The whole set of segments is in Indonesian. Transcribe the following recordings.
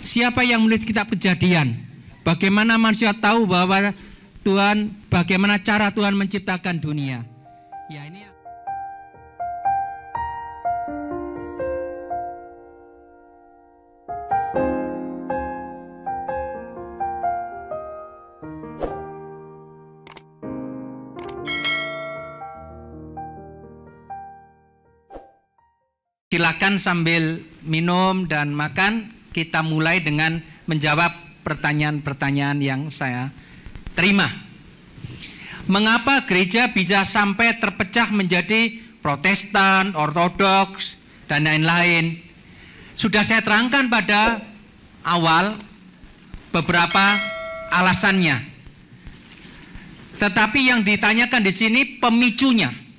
Siapa yang menulis kitab kejadian? Bagaimana manusia tahu bahwa Tuhan, bagaimana cara Tuhan menciptakan dunia? Ya ini... silakan sambil minum dan makan kita mulai dengan menjawab pertanyaan-pertanyaan yang saya terima. Mengapa gereja bisa sampai terpecah menjadi Protestan, Ortodoks, dan lain-lain? Sudah saya terangkan pada awal beberapa alasannya. Tetapi yang ditanyakan di sini pemicunya.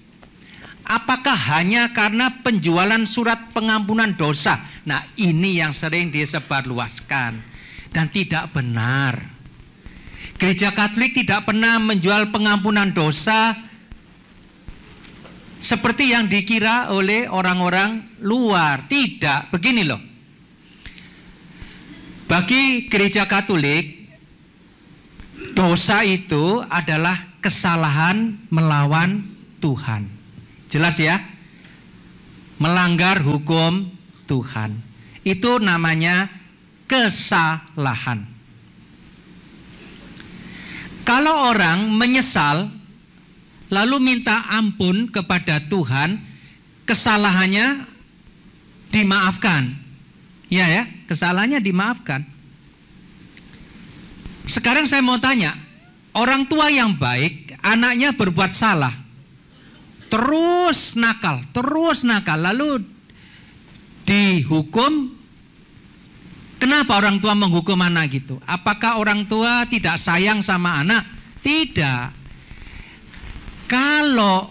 Apakah hanya karena penjualan surat pengampunan dosa? Nah, ini yang sering disebarluaskan dan tidak benar. Gereja Katolik tidak pernah menjual pengampunan dosa seperti yang dikira oleh orang-orang luar. Tidak, begini loh. Bagi gereja Katolik, dosa itu adalah kesalahan melawan Tuhan. Jelas ya? Melanggar hukum Tuhan. Itu namanya kesalahan. Kalau orang menyesal lalu minta ampun kepada Tuhan, kesalahannya dimaafkan. Ya ya, kesalahannya dimaafkan. Sekarang saya mau tanya, orang tua yang baik, anaknya berbuat salah, terus nakal, terus nakal. Lalu dihukum. Kenapa orang tua menghukum anak gitu? Apakah orang tua tidak sayang sama anak? Tidak. Kalau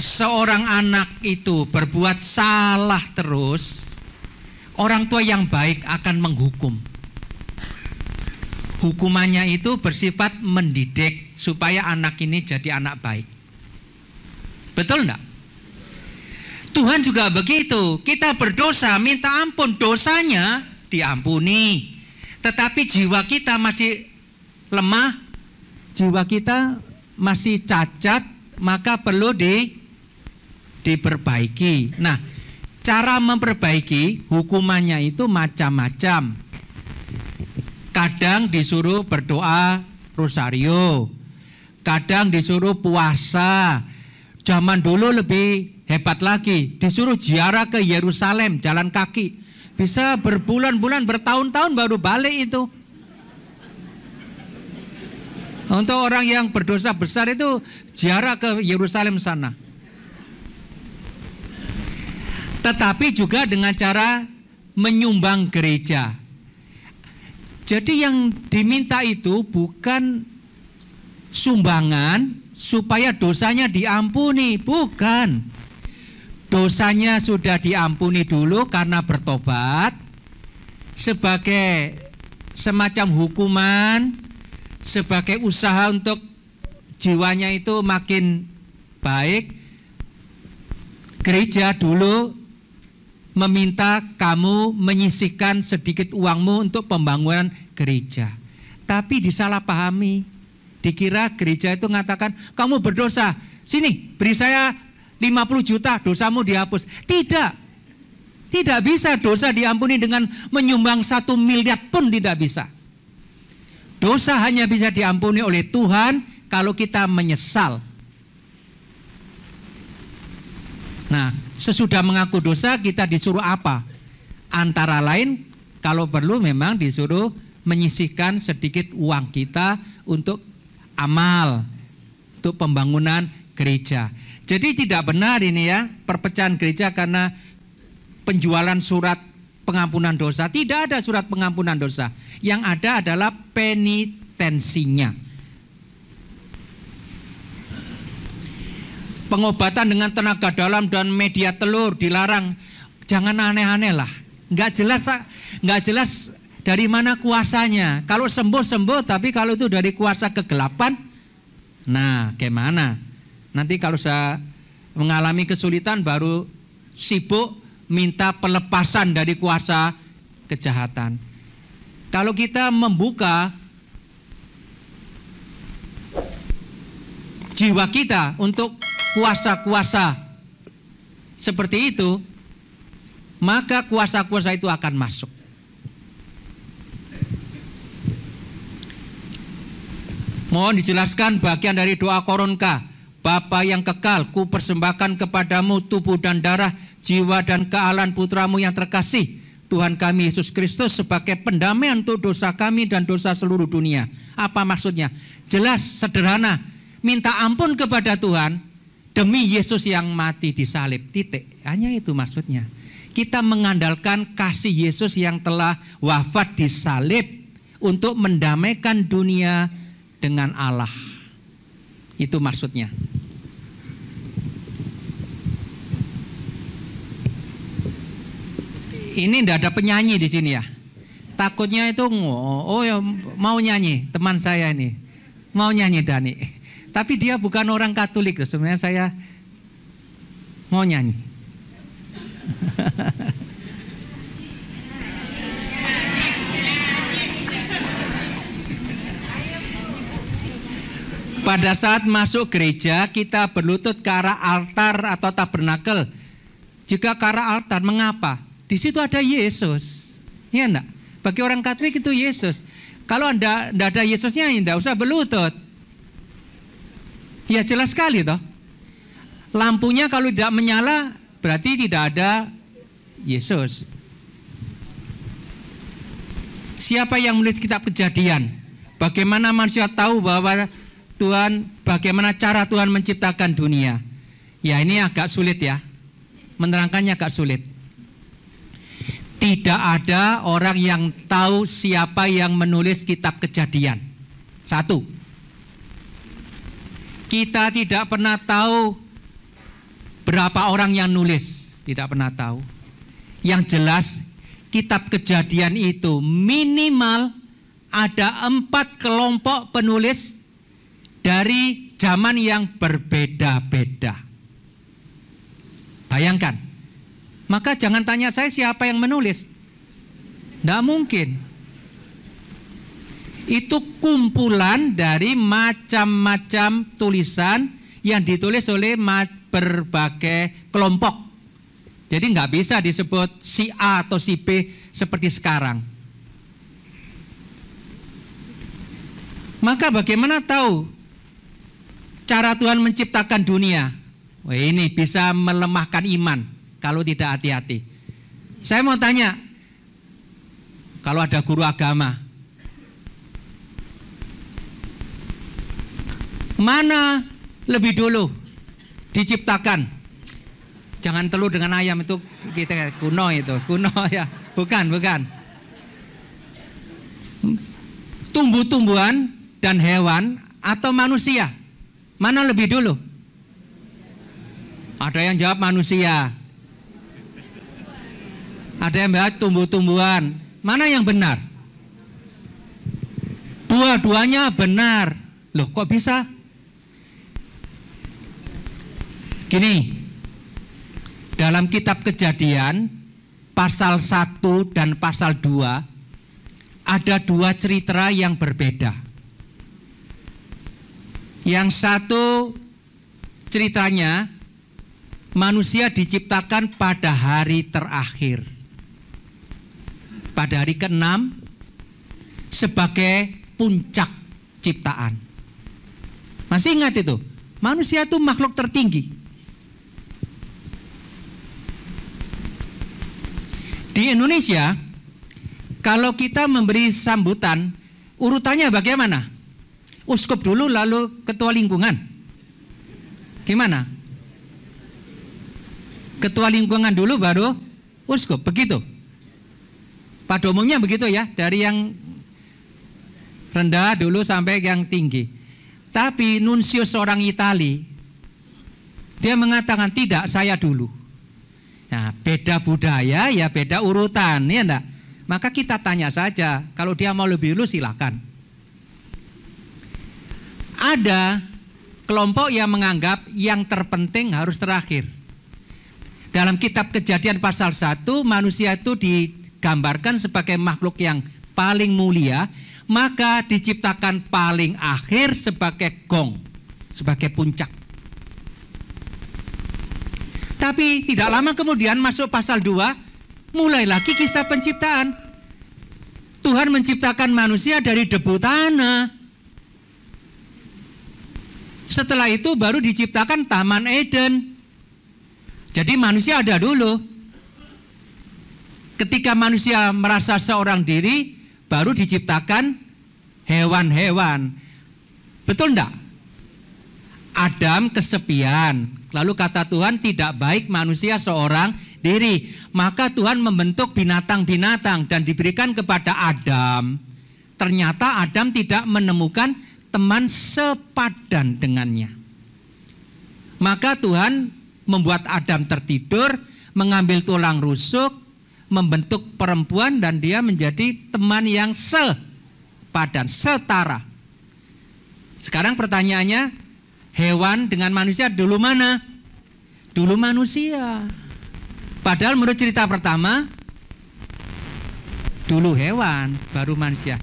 seorang anak itu berbuat salah terus, orang tua yang baik akan menghukum. Hukumannya itu bersifat mendidik supaya anak ini jadi anak baik. Betul enggak? Tuhan juga begitu. Kita berdosa, minta ampun, dosanya diampuni. Tetapi jiwa kita masih lemah, jiwa kita masih cacat, maka perlu di diperbaiki. Nah, cara memperbaiki hukumannya itu macam-macam. Kadang disuruh berdoa rosario, kadang disuruh puasa, Zaman dulu lebih hebat lagi, disuruh ziarah ke Yerusalem jalan kaki. Bisa berbulan-bulan, bertahun-tahun baru balik itu. Untuk orang yang berdosa besar itu ziarah ke Yerusalem sana. Tetapi juga dengan cara menyumbang gereja. Jadi yang diminta itu bukan sumbangan, supaya dosanya diampuni, bukan. Dosanya sudah diampuni dulu karena bertobat sebagai semacam hukuman, sebagai usaha untuk jiwanya itu makin baik. Gereja dulu meminta kamu menyisihkan sedikit uangmu untuk pembangunan gereja. Tapi disalahpahami Dikira gereja itu mengatakan, kamu berdosa. Sini, beri saya 50 juta, dosamu dihapus. Tidak. Tidak bisa dosa diampuni dengan menyumbang satu miliar pun tidak bisa. Dosa hanya bisa diampuni oleh Tuhan kalau kita menyesal. Nah, sesudah mengaku dosa kita disuruh apa? Antara lain kalau perlu memang disuruh menyisihkan sedikit uang kita untuk amal untuk pembangunan gereja. Jadi tidak benar ini ya perpecahan gereja karena penjualan surat pengampunan dosa. Tidak ada surat pengampunan dosa. Yang ada adalah penitensinya. Pengobatan dengan tenaga dalam dan media telur dilarang. Jangan aneh-aneh lah. Gak jelas, enggak jelas dari mana kuasanya? Kalau sembuh-sembuh, tapi kalau itu dari kuasa kegelapan, nah gimana? Nanti kalau saya mengalami kesulitan baru sibuk minta pelepasan dari kuasa kejahatan. Kalau kita membuka jiwa kita untuk kuasa-kuasa seperti itu, maka kuasa-kuasa itu akan masuk. Mohon dijelaskan bagian dari doa koronka. Bapa yang kekal, ku persembahkan kepadamu tubuh dan darah, jiwa dan kealan putramu yang terkasih, Tuhan kami Yesus Kristus sebagai pendamai untuk dosa kami dan dosa seluruh dunia. Apa maksudnya? Jelas, sederhana. Minta ampun kepada Tuhan demi Yesus yang mati di salib. Titik. Hanya itu maksudnya. Kita mengandalkan kasih Yesus yang telah wafat di salib untuk mendamaikan dunia dengan Allah. Itu maksudnya. Ini tidak ada penyanyi di sini ya. Takutnya itu oh, oh ya mau nyanyi teman saya ini mau nyanyi Dani. Tapi dia bukan orang Katolik. Sebenarnya saya mau nyanyi. Pada saat masuk gereja, kita berlutut ke arah altar atau tabernakel. Jika ke arah altar, mengapa? Di situ ada Yesus. ya enggak? Bagi orang Katolik itu Yesus. Kalau Anda enggak ada Yesusnya, ya enggak usah berlutut. Ya jelas sekali toh. Lampunya kalau tidak menyala, berarti tidak ada Yesus. Siapa yang menulis kitab kejadian? Bagaimana manusia tahu bahwa Tuhan bagaimana cara Tuhan menciptakan dunia. Ya ini agak sulit ya. Menerangkannya agak sulit. Tidak ada orang yang tahu siapa yang menulis kitab kejadian. Satu. Kita tidak pernah tahu berapa orang yang nulis. Tidak pernah tahu. Yang jelas kitab kejadian itu minimal ada empat kelompok penulis dari zaman yang berbeda-beda. Bayangkan. Maka jangan tanya saya siapa yang menulis. Tidak mungkin. Itu kumpulan dari macam-macam tulisan yang ditulis oleh berbagai kelompok. Jadi nggak bisa disebut si A atau si B seperti sekarang. Maka bagaimana tahu cara Tuhan menciptakan dunia. Wah, ini bisa melemahkan iman kalau tidak hati-hati. Saya mau tanya, kalau ada guru agama, mana lebih dulu diciptakan? Jangan telur dengan ayam itu kita kuno itu, kuno ya. Bukan, bukan. Tumbuh-tumbuhan dan hewan atau manusia? Mana lebih dulu? Ada yang jawab manusia. Ada yang jawab tumbuh-tumbuhan. Mana yang benar? Dua-duanya benar. Loh, kok bisa? Gini. Dalam kitab Kejadian pasal 1 dan pasal 2 ada dua cerita yang berbeda. Yang satu ceritanya manusia diciptakan pada hari terakhir. Pada hari keenam sebagai puncak ciptaan. Masih ingat itu? Manusia itu makhluk tertinggi. Di Indonesia, kalau kita memberi sambutan, urutannya bagaimana? uskup dulu lalu ketua lingkungan. Gimana? Ketua lingkungan dulu baru uskup, begitu. Pada umumnya begitu ya, dari yang rendah dulu sampai yang tinggi. Tapi nunsius seorang Itali dia mengatakan tidak saya dulu. Nah, beda budaya ya beda urutan ya enggak? Maka kita tanya saja, kalau dia mau lebih dulu silakan ada kelompok yang menganggap yang terpenting harus terakhir. Dalam kitab kejadian pasal 1, manusia itu digambarkan sebagai makhluk yang paling mulia, maka diciptakan paling akhir sebagai gong, sebagai puncak. Tapi tidak lama kemudian masuk pasal 2, mulai lagi kisah penciptaan. Tuhan menciptakan manusia dari debu tanah. Setelah itu baru diciptakan Taman Eden. Jadi manusia ada dulu. Ketika manusia merasa seorang diri, baru diciptakan hewan-hewan. Betul enggak? Adam kesepian. Lalu kata Tuhan tidak baik manusia seorang diri. Maka Tuhan membentuk binatang-binatang dan diberikan kepada Adam. Ternyata Adam tidak menemukan teman sepadan dengannya. Maka Tuhan membuat Adam tertidur, mengambil tulang rusuk, membentuk perempuan dan dia menjadi teman yang sepadan, setara. Sekarang pertanyaannya, hewan dengan manusia dulu mana? Dulu manusia. Padahal menurut cerita pertama, dulu hewan, baru manusia.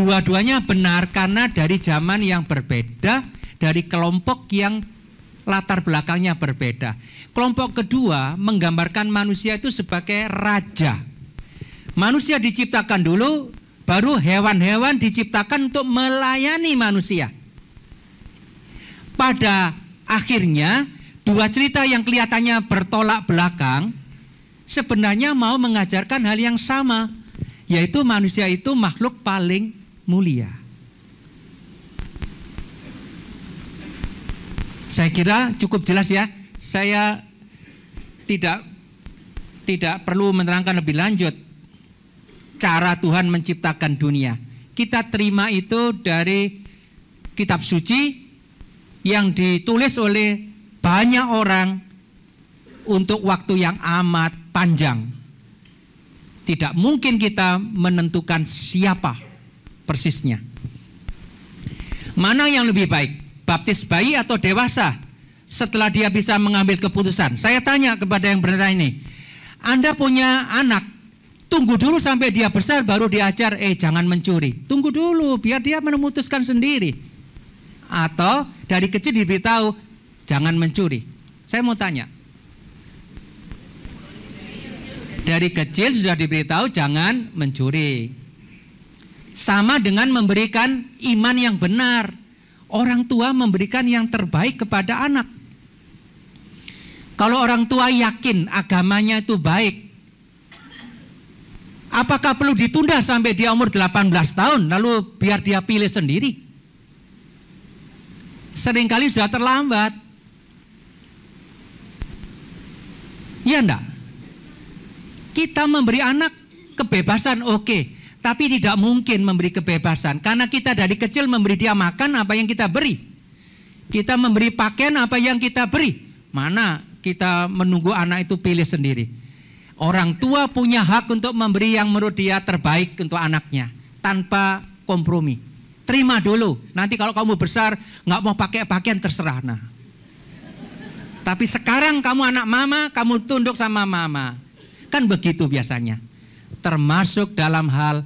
Dua-duanya benar karena dari zaman yang berbeda, dari kelompok yang latar belakangnya berbeda. Kelompok kedua menggambarkan manusia itu sebagai raja. Manusia diciptakan dulu, baru hewan-hewan diciptakan untuk melayani manusia. Pada akhirnya, dua cerita yang kelihatannya bertolak belakang sebenarnya mau mengajarkan hal yang sama, yaitu manusia itu makhluk paling mulia. Saya kira cukup jelas ya. Saya tidak tidak perlu menerangkan lebih lanjut cara Tuhan menciptakan dunia. Kita terima itu dari kitab suci yang ditulis oleh banyak orang untuk waktu yang amat panjang. Tidak mungkin kita menentukan siapa persisnya. Mana yang lebih baik, baptis bayi atau dewasa? Setelah dia bisa mengambil keputusan. Saya tanya kepada yang bertanya ini, Anda punya anak, tunggu dulu sampai dia besar baru diajar, eh jangan mencuri. Tunggu dulu, biar dia memutuskan sendiri. Atau dari kecil diberitahu, jangan mencuri. Saya mau tanya, dari kecil sudah diberitahu jangan mencuri sama dengan memberikan iman yang benar. Orang tua memberikan yang terbaik kepada anak. Kalau orang tua yakin agamanya itu baik, apakah perlu ditunda sampai dia umur 18 tahun lalu biar dia pilih sendiri? Seringkali sudah terlambat. Ya enggak? Kita memberi anak kebebasan oke, okay. Tapi tidak mungkin memberi kebebasan karena kita dari kecil memberi dia makan apa yang kita beri. Kita memberi pakaian apa yang kita beri. Mana kita menunggu anak itu pilih sendiri. Orang tua punya hak untuk memberi yang menurut dia terbaik untuk anaknya tanpa kompromi. Terima dulu. Nanti kalau kamu besar nggak mau pakai pakaian terserah. Nah, tapi sekarang kamu anak mama, kamu tunduk sama mama. Kan begitu biasanya termasuk dalam hal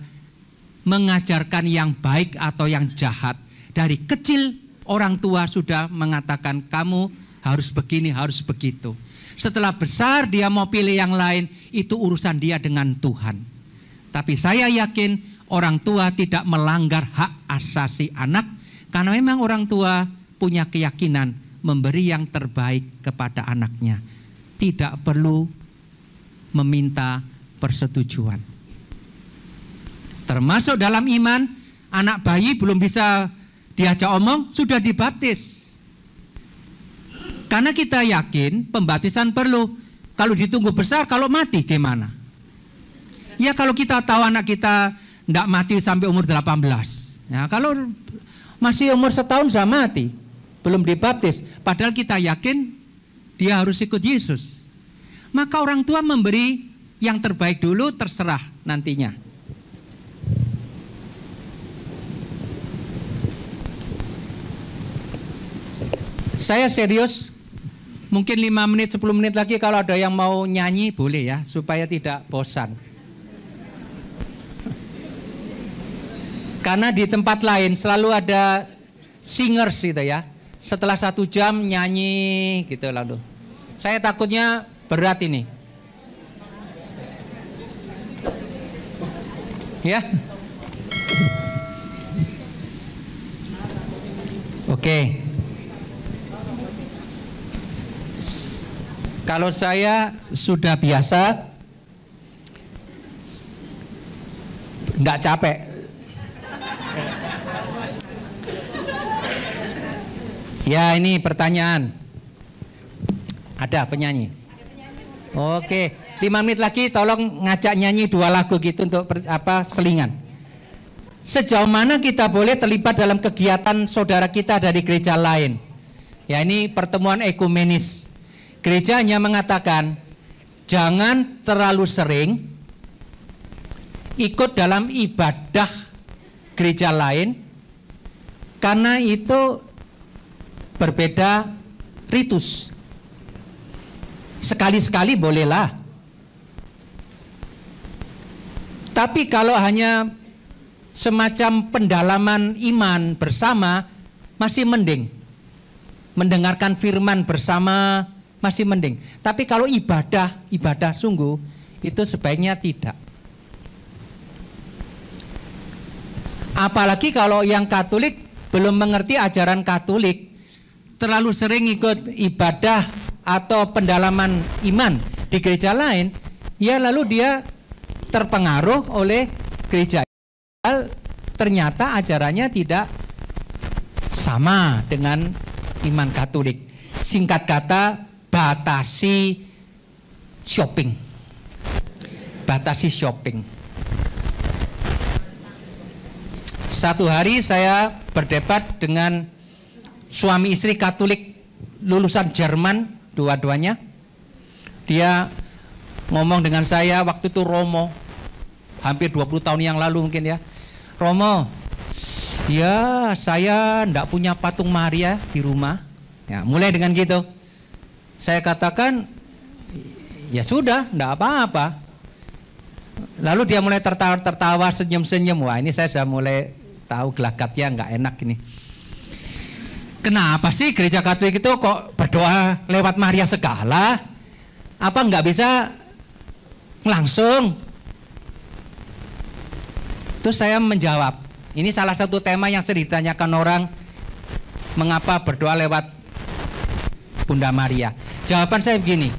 mengajarkan yang baik atau yang jahat. Dari kecil orang tua sudah mengatakan kamu harus begini, harus begitu. Setelah besar dia mau pilih yang lain, itu urusan dia dengan Tuhan. Tapi saya yakin orang tua tidak melanggar hak asasi anak karena memang orang tua punya keyakinan memberi yang terbaik kepada anaknya. Tidak perlu meminta persetujuan. Termasuk dalam iman, anak bayi belum bisa diajak omong, sudah dibaptis. Karena kita yakin pembaptisan perlu. Kalau ditunggu besar, kalau mati gimana? Ya kalau kita tahu anak kita tidak mati sampai umur 18. Ya, kalau masih umur setahun sudah mati, belum dibaptis. Padahal kita yakin dia harus ikut Yesus. Maka orang tua memberi yang terbaik dulu terserah nantinya. Saya serius, mungkin 5 menit, 10 menit lagi kalau ada yang mau nyanyi boleh ya, supaya tidak bosan. Karena di tempat lain selalu ada singers gitu ya. Setelah satu jam nyanyi gitu lalu. Saya takutnya berat ini. ya. Oke. Okay. Kalau saya sudah biasa enggak capek. Ya, ini pertanyaan. Ada penyanyi? Oke. Okay lima menit lagi tolong ngajak nyanyi dua lagu gitu untuk apa selingan. Sejauh mana kita boleh terlibat dalam kegiatan saudara kita dari gereja lain? Ya ini pertemuan ekumenis. Gereja hanya mengatakan jangan terlalu sering ikut dalam ibadah gereja lain karena itu berbeda ritus. Sekali-sekali bolehlah Tapi kalau hanya semacam pendalaman iman bersama masih mending. Mendengarkan firman bersama masih mending. Tapi kalau ibadah, ibadah sungguh itu sebaiknya tidak. Apalagi kalau yang Katolik belum mengerti ajaran Katolik, terlalu sering ikut ibadah atau pendalaman iman di gereja lain, ya lalu dia terpengaruh oleh gereja ternyata ajarannya tidak sama dengan iman Katolik. Singkat kata, batasi shopping. Batasi shopping. Satu hari saya berdebat dengan suami istri Katolik lulusan Jerman dua-duanya. Dia ngomong dengan saya waktu itu Romo, hampir 20 tahun yang lalu mungkin ya. Romo, ya saya tidak punya patung Maria di rumah. Ya, mulai dengan gitu. Saya katakan, ya sudah, tidak apa-apa. Lalu dia mulai tertawa-tertawa, senyum-senyum. Wah ini saya sudah mulai tahu gelagatnya nggak enak ini. Kenapa sih gereja Katolik itu kok berdoa lewat Maria segala? Apa nggak bisa langsung Terus saya menjawab, ini salah satu tema yang sering ditanyakan orang, mengapa berdoa lewat Bunda Maria. Jawaban saya begini,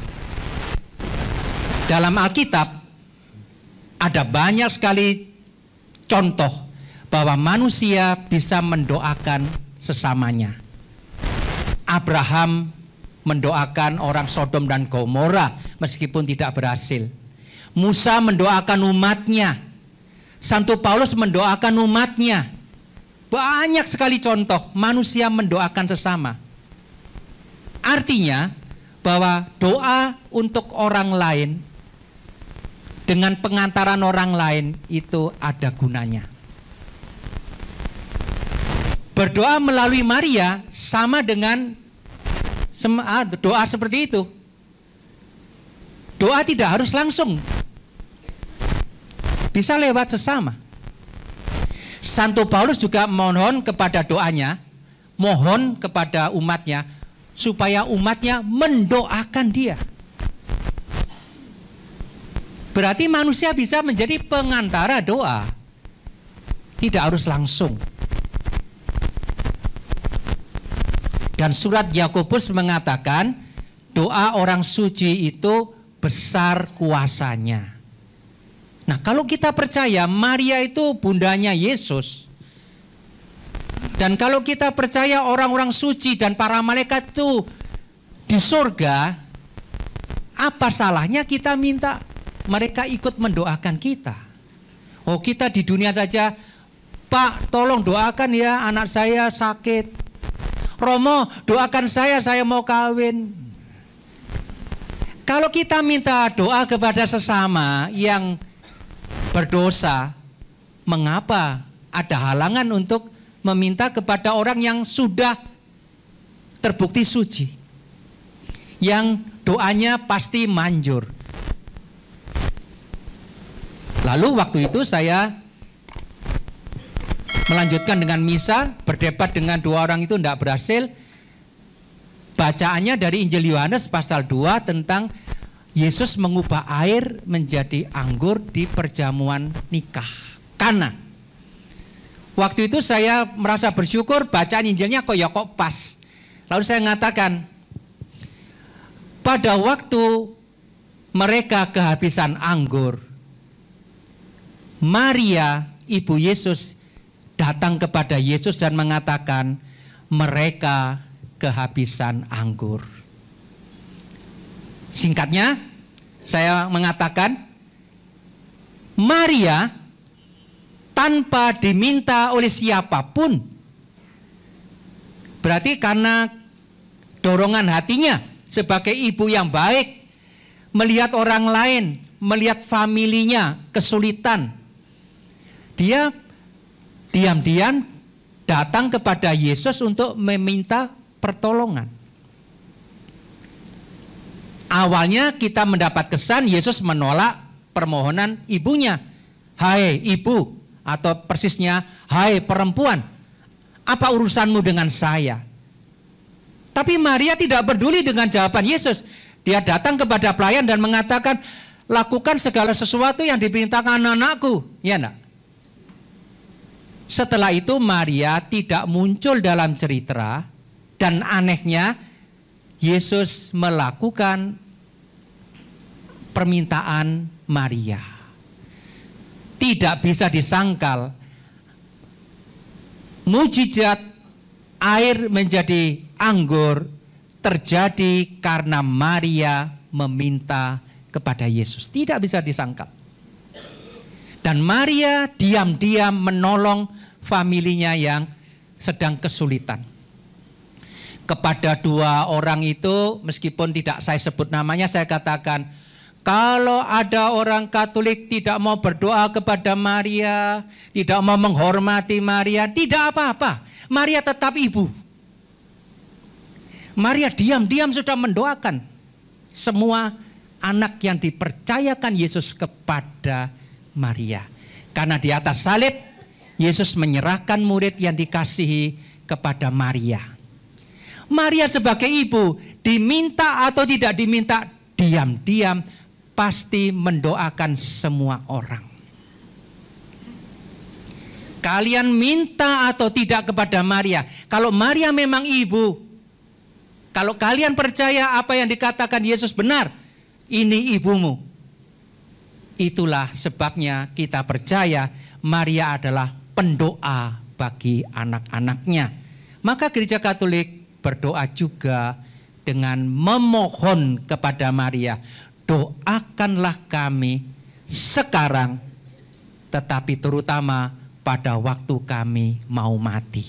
dalam Alkitab ada banyak sekali contoh bahwa manusia bisa mendoakan sesamanya. Abraham mendoakan orang Sodom dan Gomora meskipun tidak berhasil. Musa mendoakan umatnya Santo Paulus mendoakan umatnya. Banyak sekali contoh manusia mendoakan sesama. Artinya bahwa doa untuk orang lain dengan pengantaran orang lain itu ada gunanya. Berdoa melalui Maria sama dengan ah, doa seperti itu. Doa tidak harus langsung bisa lewat sesama. Santo Paulus juga mohon kepada doanya, mohon kepada umatnya supaya umatnya mendoakan dia. Berarti manusia bisa menjadi pengantara doa. Tidak harus langsung. Dan surat Yakobus mengatakan doa orang suci itu besar kuasanya. Nah, kalau kita percaya Maria itu bundanya Yesus, dan kalau kita percaya orang-orang suci dan para malaikat itu di surga, apa salahnya kita minta mereka ikut mendoakan kita? Oh, kita di dunia saja, Pak, tolong doakan ya anak saya sakit. Romo, doakan saya, saya mau kawin. Kalau kita minta doa kepada sesama yang berdosa, mengapa ada halangan untuk meminta kepada orang yang sudah terbukti suci? Yang doanya pasti manjur. Lalu waktu itu saya melanjutkan dengan misa, berdebat dengan dua orang itu tidak berhasil. Bacaannya dari Injil Yohanes pasal 2 tentang Yesus mengubah air menjadi anggur di perjamuan nikah. Karena waktu itu saya merasa bersyukur baca Injilnya kok ya kok pas. Lalu saya mengatakan, pada waktu mereka kehabisan anggur, Maria, ibu Yesus, datang kepada Yesus dan mengatakan, "Mereka kehabisan anggur." Singkatnya, saya mengatakan Maria tanpa diminta oleh siapapun. Berarti karena dorongan hatinya sebagai ibu yang baik melihat orang lain, melihat familinya kesulitan. Dia diam-diam datang kepada Yesus untuk meminta pertolongan awalnya kita mendapat kesan Yesus menolak permohonan ibunya. Hai ibu, atau persisnya, hai perempuan, apa urusanmu dengan saya? Tapi Maria tidak peduli dengan jawaban Yesus. Dia datang kepada pelayan dan mengatakan, lakukan segala sesuatu yang diperintahkan anakku Ya nak? Setelah itu Maria tidak muncul dalam cerita dan anehnya Yesus melakukan permintaan Maria. Tidak bisa disangkal mujizat air menjadi anggur terjadi karena Maria meminta kepada Yesus. Tidak bisa disangkal. Dan Maria diam-diam menolong familinya yang sedang kesulitan. Kepada dua orang itu, meskipun tidak saya sebut namanya, saya katakan, kalau ada orang Katolik tidak mau berdoa kepada Maria, tidak mau menghormati Maria, tidak apa-apa. Maria tetap ibu. Maria diam-diam sudah mendoakan semua anak yang dipercayakan Yesus kepada Maria. Karena di atas salib Yesus menyerahkan murid yang dikasihi kepada Maria. Maria sebagai ibu diminta atau tidak diminta diam-diam pasti mendoakan semua orang. Kalian minta atau tidak kepada Maria. Kalau Maria memang ibu, kalau kalian percaya apa yang dikatakan Yesus benar, ini ibumu. Itulah sebabnya kita percaya Maria adalah pendoa bagi anak-anaknya. Maka gereja Katolik berdoa juga dengan memohon kepada Maria doakanlah kami sekarang, tetapi terutama pada waktu kami mau mati.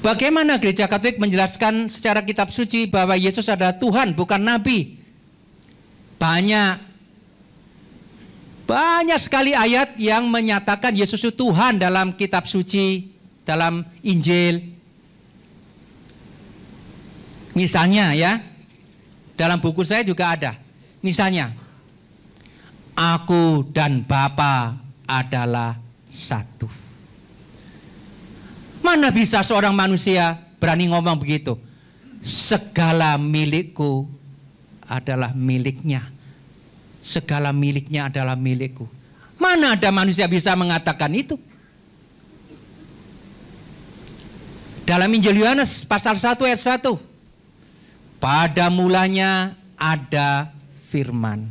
Bagaimana gereja Katolik menjelaskan secara kitab suci bahwa Yesus adalah Tuhan, bukan nabi? Banyak banyak sekali ayat yang menyatakan Yesus itu Tuhan dalam kitab suci, dalam Injil, Misalnya ya, dalam buku saya juga ada. Misalnya, aku dan Bapa adalah satu. Mana bisa seorang manusia berani ngomong begitu? Segala milikku adalah miliknya. Segala miliknya adalah milikku. Mana ada manusia bisa mengatakan itu? Dalam Injil Yohanes pasal 1 ayat 1. Pada mulanya ada firman.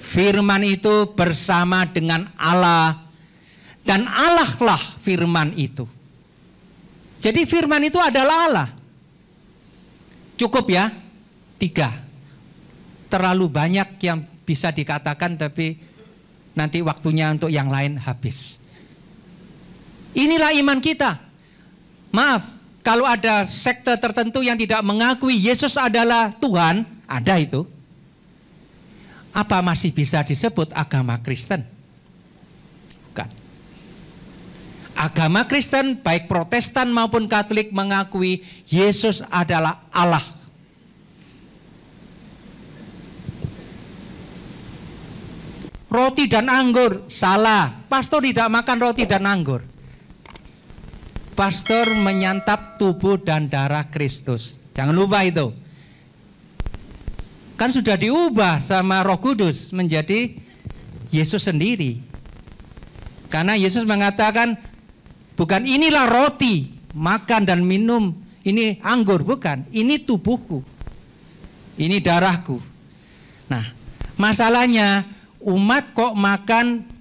Firman itu bersama dengan Allah dan Allah lah firman itu. Jadi firman itu adalah Allah. Cukup ya, tiga. Terlalu banyak yang bisa dikatakan tapi nanti waktunya untuk yang lain habis. Inilah iman kita. Maaf, kalau ada sekte tertentu yang tidak mengakui Yesus adalah Tuhan, ada itu. Apa masih bisa disebut agama Kristen? Bukan. Agama Kristen baik Protestan maupun Katolik mengakui Yesus adalah Allah. Roti dan anggur salah. Pastor tidak makan roti dan anggur pastor menyantap tubuh dan darah Kristus. Jangan lupa itu. Kan sudah diubah sama Roh Kudus menjadi Yesus sendiri. Karena Yesus mengatakan bukan inilah roti, makan dan minum, ini anggur bukan, ini tubuhku. Ini darahku. Nah, masalahnya umat kok makan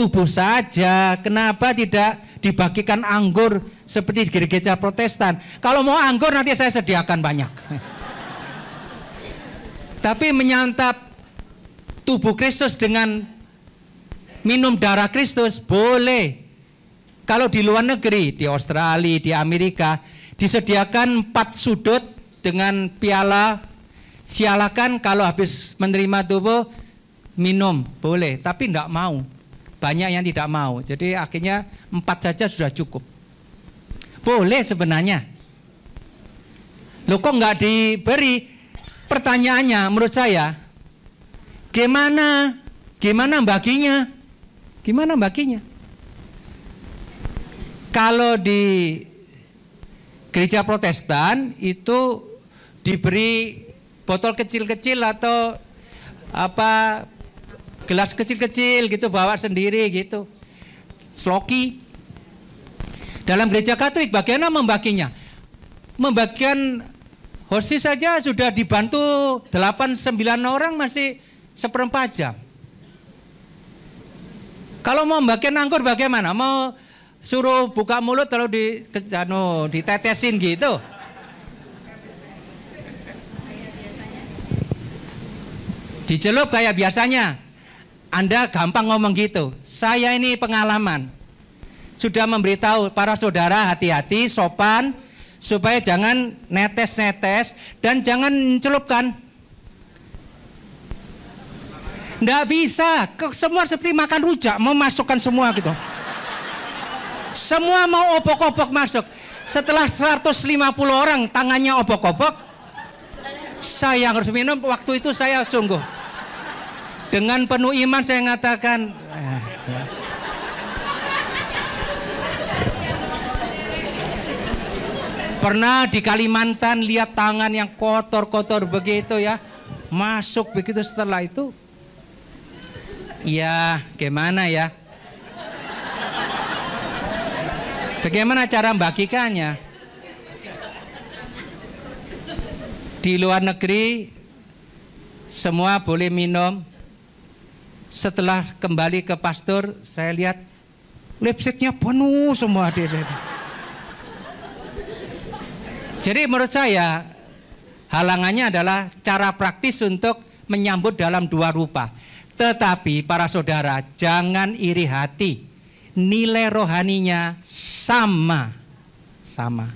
tubuh saja. Kenapa tidak dibagikan anggur seperti di gereja protestan? Kalau mau anggur nanti saya sediakan banyak. Tapi menyantap tubuh Kristus dengan minum darah Kristus boleh. Kalau di luar negeri, di Australia, di Amerika, disediakan empat sudut dengan piala. Sialakan kalau habis menerima tubuh minum boleh, tapi tidak mau banyak yang tidak mau. Jadi akhirnya empat saja sudah cukup. Boleh sebenarnya. lo kok nggak diberi? Pertanyaannya menurut saya, gimana? Gimana baginya? Gimana baginya? Kalau di gereja protestan itu diberi botol kecil-kecil atau apa gelas kecil-kecil gitu bawa sendiri gitu. Sloki. Dalam gereja Katolik bagaimana membaginya? Membagikan Hosti saja sudah dibantu 8-9 orang masih seperempat jam. Kalau mau membagikan anggur bagaimana? Mau suruh buka mulut kalau di anu, ditetesin gitu? Dicelup kayak biasanya. Anda gampang ngomong gitu. Saya ini pengalaman. Sudah memberitahu para saudara hati-hati, sopan, supaya jangan netes-netes dan jangan celupkan. Tidak bisa, semua seperti makan rujak, mau masukkan semua gitu. Semua mau opok-opok masuk. Setelah 150 orang tangannya opok-opok, saya yang harus minum, waktu itu saya sungguh dengan penuh iman saya mengatakan Pernah di Kalimantan lihat tangan yang kotor-kotor begitu ya. Masuk begitu setelah itu. Ya, gimana ya? Bagaimana cara membagikannya? Di luar negeri semua boleh minum setelah kembali ke pastor, saya lihat lipstiknya penuh semua dia. Jadi menurut saya halangannya adalah cara praktis untuk menyambut dalam dua rupa. Tetapi para saudara jangan iri hati. Nilai rohaninya sama. Sama.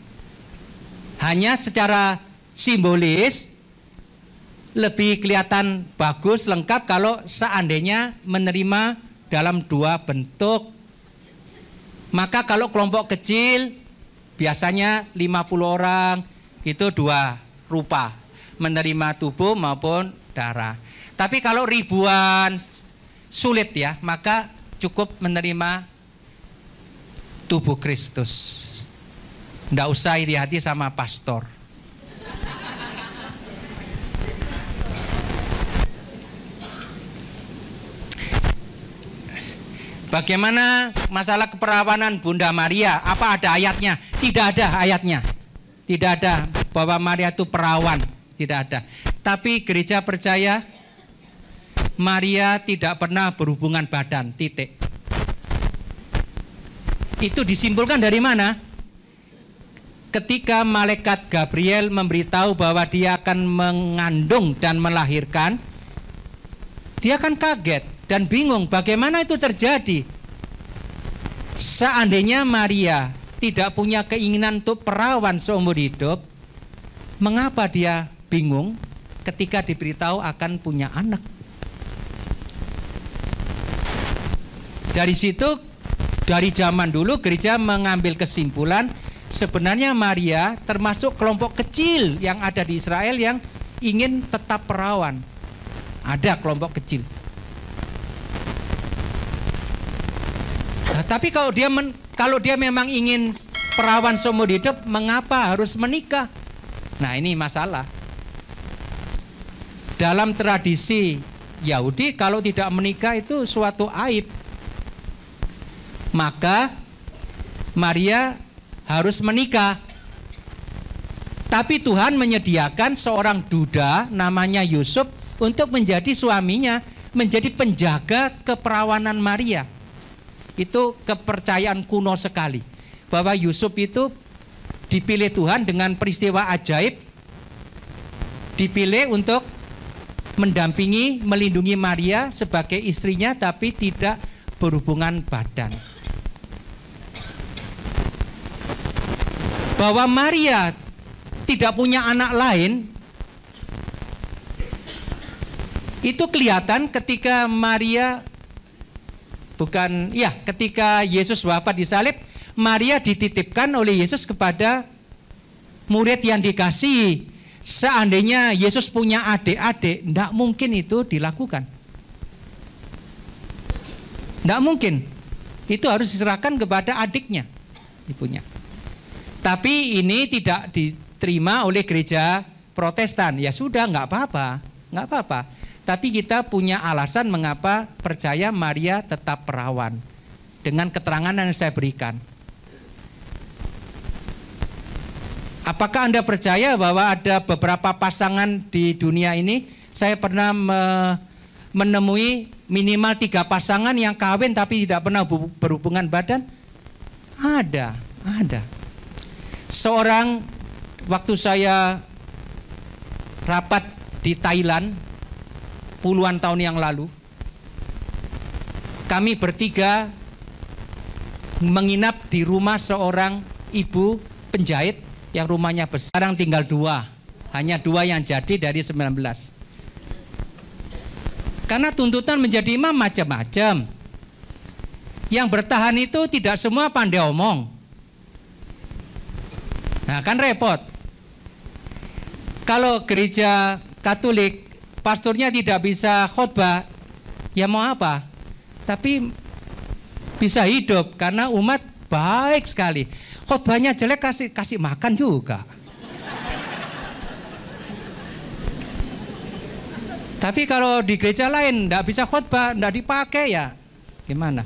Hanya secara simbolis lebih kelihatan bagus, lengkap kalau seandainya menerima dalam dua bentuk. Maka kalau kelompok kecil biasanya 50 orang itu dua rupa, menerima tubuh maupun darah. Tapi kalau ribuan sulit ya, maka cukup menerima tubuh Kristus. Tidak usah iri hati sama pastor. Bagaimana masalah keperawanan Bunda Maria? Apa ada ayatnya? Tidak ada ayatnya. Tidak ada bahwa Maria itu perawan. Tidak ada. Tapi gereja percaya Maria tidak pernah berhubungan badan. Titik. Itu disimpulkan dari mana? Ketika malaikat Gabriel memberitahu bahwa dia akan mengandung dan melahirkan, dia akan kaget dan bingung bagaimana itu terjadi. Seandainya Maria tidak punya keinginan untuk perawan seumur hidup, mengapa dia bingung ketika diberitahu akan punya anak? Dari situ, dari zaman dulu gereja mengambil kesimpulan sebenarnya Maria termasuk kelompok kecil yang ada di Israel yang ingin tetap perawan. Ada kelompok kecil. Nah, tapi kalau dia men, kalau dia memang ingin perawan seumur hidup, mengapa harus menikah? Nah, ini masalah. Dalam tradisi Yahudi kalau tidak menikah itu suatu aib. Maka Maria harus menikah. Tapi Tuhan menyediakan seorang duda namanya Yusuf untuk menjadi suaminya, menjadi penjaga keperawanan Maria. Itu kepercayaan kuno sekali bahwa Yusuf itu dipilih Tuhan dengan peristiwa ajaib dipilih untuk mendampingi, melindungi Maria sebagai istrinya tapi tidak berhubungan badan. Bahwa Maria tidak punya anak lain itu kelihatan ketika Maria bukan ya ketika Yesus wafat di salib Maria dititipkan oleh Yesus kepada murid yang dikasih. seandainya Yesus punya adik-adik tidak mungkin itu dilakukan tidak mungkin itu harus diserahkan kepada adiknya ibunya tapi ini tidak diterima oleh gereja protestan ya sudah nggak apa-apa nggak apa-apa tapi kita punya alasan mengapa percaya Maria tetap perawan dengan keterangan yang saya berikan. Apakah Anda percaya bahwa ada beberapa pasangan di dunia ini? Saya pernah me menemui minimal tiga pasangan yang kawin tapi tidak pernah berhubungan badan. Ada, ada. Seorang waktu saya rapat di Thailand, puluhan tahun yang lalu, kami bertiga menginap di rumah seorang ibu penjahit yang rumahnya besar. Sekarang tinggal dua, hanya dua yang jadi dari 19. Karena tuntutan menjadi imam macam-macam. Yang bertahan itu tidak semua pandai omong. Nah kan repot. Kalau gereja Katolik pasturnya tidak bisa khotbah, ya mau apa? Tapi bisa hidup karena umat baik sekali. Khotbahnya jelek kasih kasih makan juga. Tapi kalau di gereja lain tidak bisa khotbah, tidak dipakai ya gimana?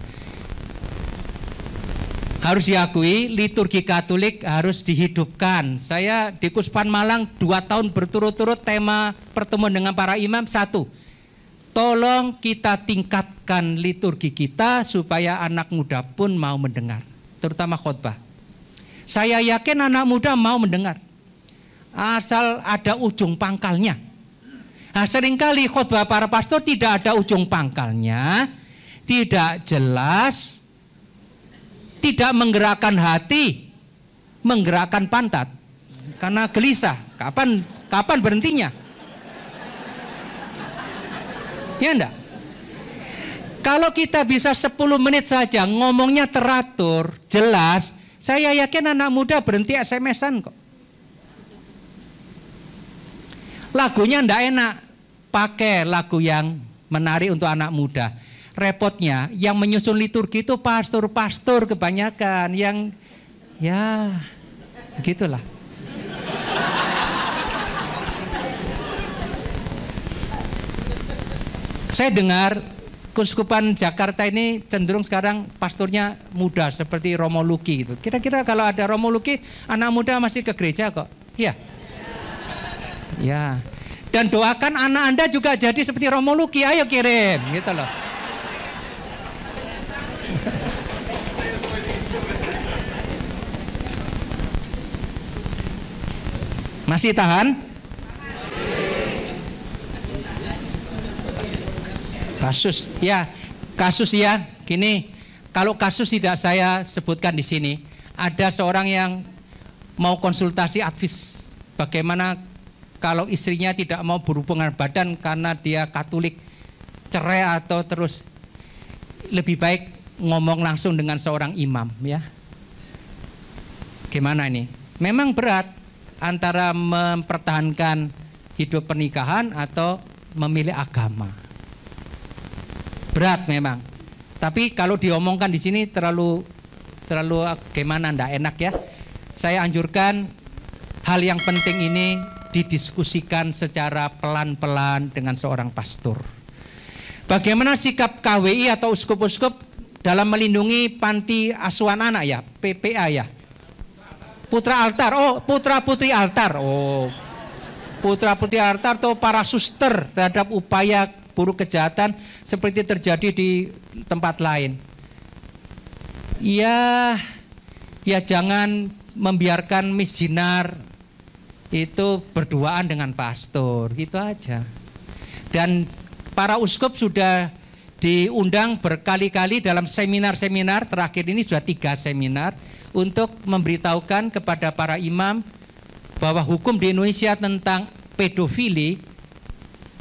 harus diakui liturgi Katolik harus dihidupkan. Saya di Kuspan Malang dua tahun berturut-turut tema pertemuan dengan para imam satu. Tolong kita tingkatkan liturgi kita supaya anak muda pun mau mendengar, terutama khotbah. Saya yakin anak muda mau mendengar, asal ada ujung pangkalnya. Nah, seringkali khotbah para pastor tidak ada ujung pangkalnya, tidak jelas, tidak menggerakkan hati, menggerakkan pantat. Karena gelisah. Kapan kapan berhentinya? Ya enggak? Kalau kita bisa 10 menit saja ngomongnya teratur, jelas, saya yakin anak muda berhenti SMS-an kok. Lagunya enggak enak, pakai lagu yang menarik untuk anak muda repotnya yang menyusun liturgi itu pastor-pastor kebanyakan yang ya gitulah. Saya dengar Kuskupan Jakarta ini cenderung sekarang pasturnya muda seperti Romo Luki gitu. Kira-kira kalau ada Romo Luki, anak muda masih ke gereja kok. Iya. Ya. Dan doakan anak Anda juga jadi seperti Romo Luki. Ayo kirim gitu loh. Masih tahan? Kasus, ya, kasus ya. Gini, kalau kasus tidak saya sebutkan di sini, ada seorang yang mau konsultasi advis bagaimana kalau istrinya tidak mau berhubungan badan karena dia Katolik cerai atau terus lebih baik ngomong langsung dengan seorang imam ya. Gimana ini? Memang berat, antara mempertahankan hidup pernikahan atau memilih agama. Berat memang. Tapi kalau diomongkan di sini terlalu terlalu ah, gimana ndak enak ya. Saya anjurkan hal yang penting ini didiskusikan secara pelan-pelan dengan seorang pastor. Bagaimana sikap KWI atau uskup-uskup dalam melindungi panti asuhan anak ya, PPA ya? Putra altar. Oh, putra-putri altar. Oh. Putra-putri altar atau para suster terhadap upaya buruk kejahatan seperti terjadi di tempat lain. Ya, ya jangan membiarkan Miss Jinar itu berduaan dengan pastor, gitu aja. Dan para uskup sudah diundang berkali-kali dalam seminar-seminar terakhir ini sudah tiga seminar untuk memberitahukan kepada para imam bahwa hukum di Indonesia tentang pedofili,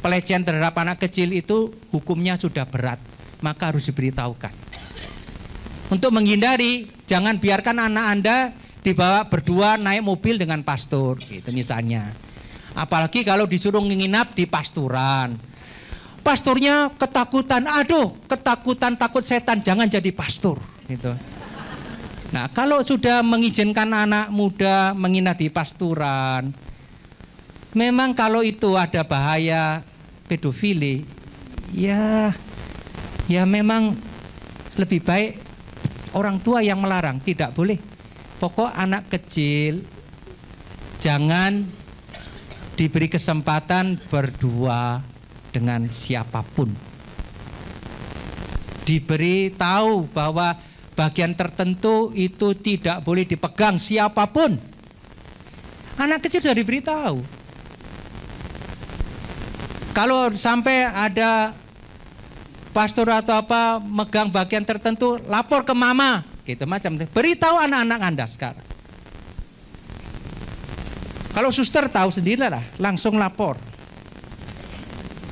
pelecehan terhadap anak kecil itu hukumnya sudah berat, maka harus diberitahukan. Untuk menghindari, jangan biarkan anak Anda dibawa berdua naik mobil dengan pastor, gitu misalnya. Apalagi kalau disuruh menginap di pasturan. Pasturnya ketakutan, aduh ketakutan takut setan, jangan jadi pastor. Gitu. Nah, kalau sudah mengizinkan anak muda menginap di pasturan, memang kalau itu ada bahaya pedofili, ya ya memang lebih baik orang tua yang melarang, tidak boleh. Pokok anak kecil jangan diberi kesempatan berdua dengan siapapun. Diberi tahu bahwa bagian tertentu itu tidak boleh dipegang siapapun. Anak kecil sudah diberitahu. Kalau sampai ada pastor atau apa megang bagian tertentu, lapor ke mama, gitu macam Beritahu anak-anak Anda sekarang. Kalau suster tahu sendirilah, langsung lapor.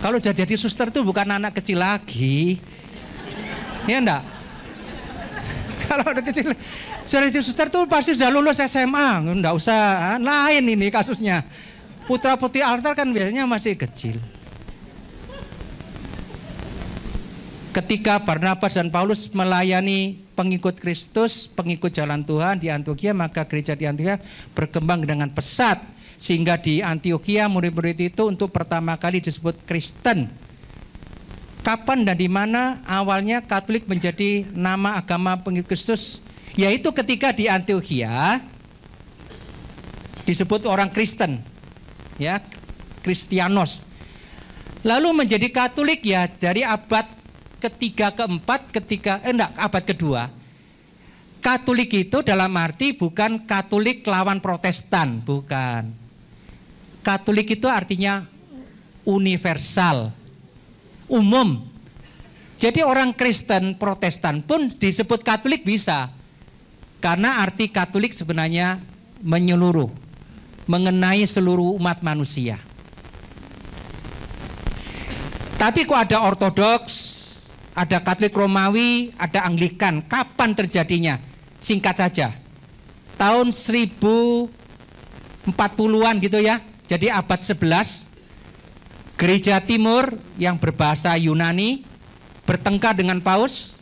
Kalau jadi suster itu bukan anak kecil lagi. Ya enggak? kalau udah kecil sudah suster tuh pasti sudah lulus SMA nggak usah ah, lain ini kasusnya putra putih altar kan biasanya masih kecil ketika Barnabas dan Paulus melayani pengikut Kristus, pengikut jalan Tuhan di Antioquia, maka gereja di Antioquia berkembang dengan pesat sehingga di Antioquia murid-murid itu untuk pertama kali disebut Kristen kapan dan di mana awalnya Katolik menjadi nama agama pengikut Kristus? Yaitu ketika di Antioquia disebut orang Kristen, ya Kristianos. Lalu menjadi Katolik ya dari abad ketiga keempat ketika eh, enggak abad kedua Katolik itu dalam arti bukan Katolik lawan Protestan, bukan. Katolik itu artinya universal, umum. Jadi orang Kristen Protestan pun disebut Katolik bisa. Karena arti Katolik sebenarnya menyeluruh, mengenai seluruh umat manusia. Tapi kok ada Ortodoks, ada Katolik Romawi, ada Anglikan. Kapan terjadinya? Singkat saja. Tahun 1040-an gitu ya. Jadi abad 11 Gereja Timur yang berbahasa Yunani bertengkar dengan Paus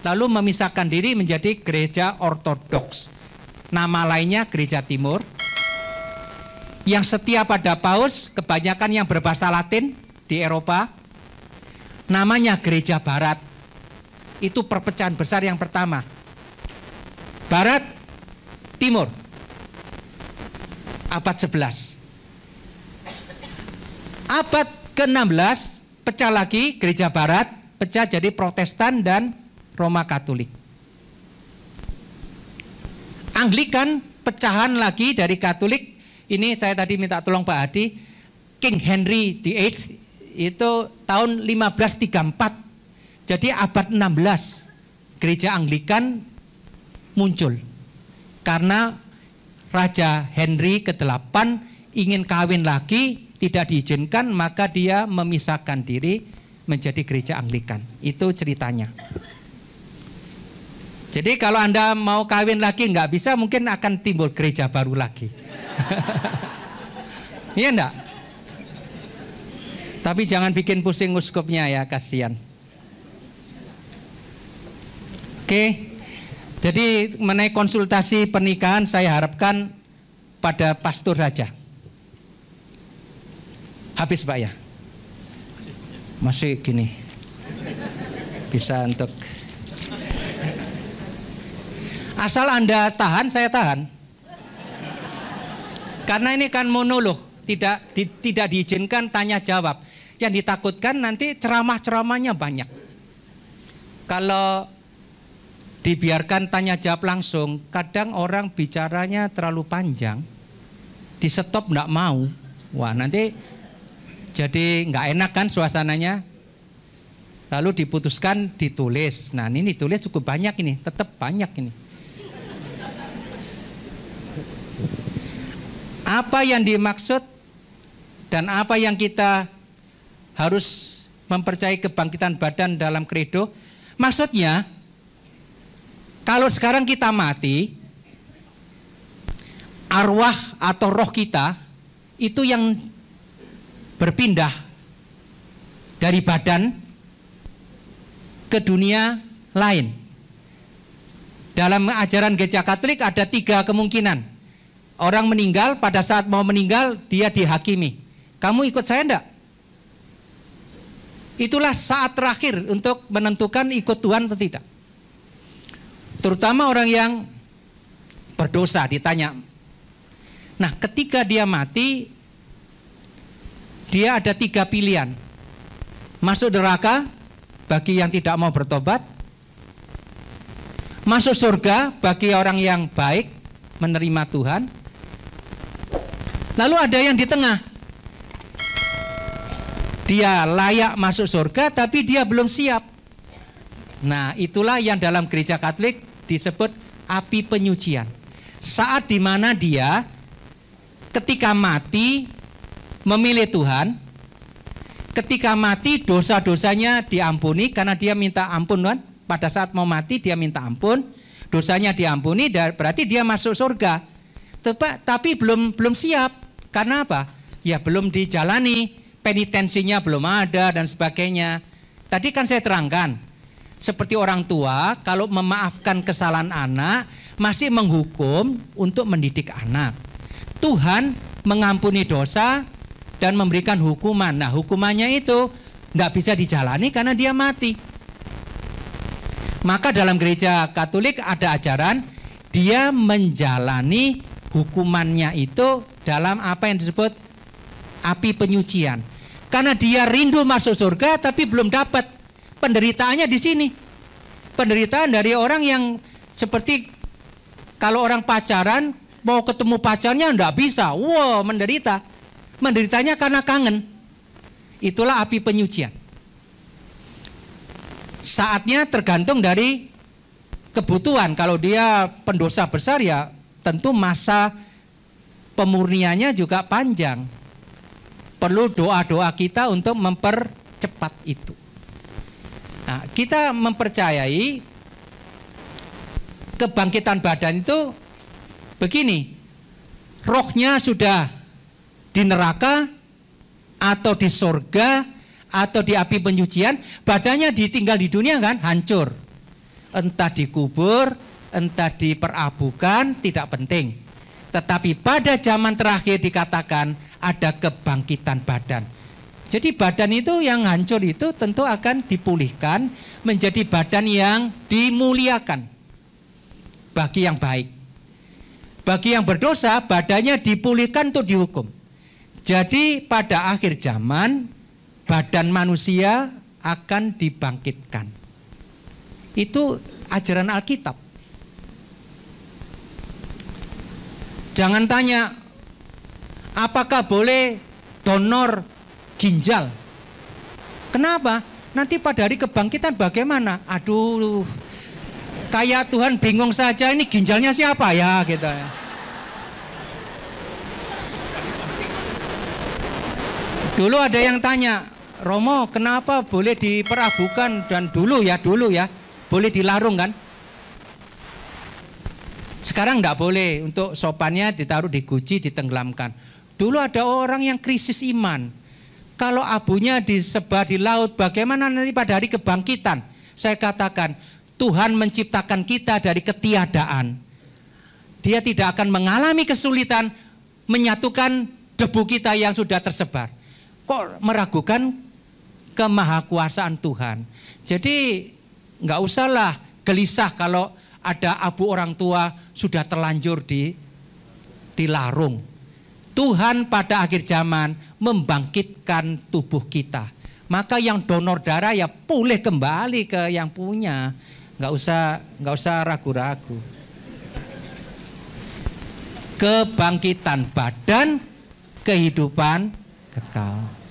lalu memisahkan diri menjadi gereja ortodoks. Nama lainnya gereja timur. Yang setia pada Paus, kebanyakan yang berbahasa Latin di Eropa. Namanya gereja barat. Itu perpecahan besar yang pertama. Barat, timur. Abad 11. Abad ke-16 pecah lagi gereja barat, pecah jadi Protestan dan Roma Katolik. Anglikan pecahan lagi dari Katolik. Ini saya tadi minta tolong Pak Hadi. King Henry VIII itu tahun 1534. Jadi abad 16 gereja Anglikan muncul. Karena Raja Henry ke-8 ingin kawin lagi tidak diizinkan maka dia memisahkan diri menjadi gereja Anglikan. Itu ceritanya. Jadi kalau Anda mau kawin lagi nggak bisa mungkin akan timbul gereja baru lagi. iya enggak? Tapi jangan bikin pusing uskupnya ya, kasihan. Oke. Jadi mengenai konsultasi pernikahan saya harapkan pada pastor saja. Habis Pak ya? Masih gini. Bisa untuk Asal Anda tahan, saya tahan. Karena ini kan monolog, tidak di, tidak diizinkan tanya jawab. Yang ditakutkan nanti ceramah-ceramahnya banyak. Kalau dibiarkan tanya jawab langsung, kadang orang bicaranya terlalu panjang, di stop nggak mau. Wah nanti jadi nggak enak kan suasananya? Lalu diputuskan ditulis. Nah ini ditulis cukup banyak ini, tetap banyak ini. Apa yang dimaksud dan apa yang kita harus mempercayai kebangkitan badan dalam kredo? Maksudnya, kalau sekarang kita mati, arwah atau roh kita itu yang berpindah dari badan ke dunia lain. Dalam ajaran gereja Katolik ada tiga kemungkinan. Orang meninggal pada saat mau meninggal dia dihakimi. Kamu ikut saya enggak? Itulah saat terakhir untuk menentukan ikut Tuhan atau tidak. Terutama orang yang berdosa ditanya. Nah, ketika dia mati dia ada tiga pilihan. Masuk neraka bagi yang tidak mau bertobat. Masuk surga bagi orang yang baik menerima Tuhan. Lalu ada yang di tengah. Dia layak masuk surga tapi dia belum siap. Nah, itulah yang dalam gereja Katolik disebut api penyucian. Saat dimana dia ketika mati memilih Tuhan, ketika mati dosa-dosanya diampuni karena dia minta ampun Tuhan Pada saat mau mati dia minta ampun, dosanya diampuni berarti dia masuk surga. Tapi belum belum siap. Karena apa? Ya belum dijalani, penitensinya belum ada dan sebagainya. Tadi kan saya terangkan, seperti orang tua kalau memaafkan kesalahan anak masih menghukum untuk mendidik anak. Tuhan mengampuni dosa dan memberikan hukuman. Nah, hukumannya itu tidak bisa dijalani karena dia mati. Maka dalam gereja Katolik ada ajaran dia menjalani hukumannya itu dalam apa yang disebut api penyucian. Karena dia rindu masuk surga tapi belum dapat. Penderitaannya di sini. Penderitaan dari orang yang seperti kalau orang pacaran mau ketemu pacarnya tidak bisa. Wow, menderita menderitanya karena kangen. Itulah api penyucian. Saatnya tergantung dari kebutuhan. Kalau dia pendosa besar ya tentu masa pemurniannya juga panjang. Perlu doa-doa kita untuk mempercepat itu. Nah, kita mempercayai kebangkitan badan itu begini. Rohnya sudah di neraka atau di sorga atau di api penyucian, badannya ditinggal di dunia kan hancur. Entah dikubur, entah diperabukan, tidak penting. Tetapi pada zaman terakhir dikatakan ada kebangkitan badan. Jadi badan itu yang hancur itu tentu akan dipulihkan menjadi badan yang dimuliakan bagi yang baik. Bagi yang berdosa badannya dipulihkan untuk dihukum. Jadi pada akhir zaman badan manusia akan dibangkitkan. Itu ajaran Alkitab. Jangan tanya apakah boleh donor ginjal. Kenapa? Nanti pada hari kebangkitan bagaimana? Aduh, kayak Tuhan bingung saja ini ginjalnya siapa ya gitu Dulu ada yang tanya, Romo kenapa boleh diperabukan dan dulu ya dulu ya boleh dilarung kan? Sekarang tidak boleh untuk sopannya ditaruh di guci ditenggelamkan. Dulu ada orang yang krisis iman. Kalau abunya disebar di laut, bagaimana nanti pada hari kebangkitan? Saya katakan, Tuhan menciptakan kita dari ketiadaan. Dia tidak akan mengalami kesulitan menyatukan debu kita yang sudah tersebar kok meragukan kemahakuasaan Tuhan. Jadi nggak usahlah gelisah kalau ada abu orang tua sudah terlanjur di dilarung. Tuhan pada akhir zaman membangkitkan tubuh kita. Maka yang donor darah ya pulih kembali ke yang punya. Nggak usah nggak usah ragu-ragu. Kebangkitan badan, kehidupan kekal.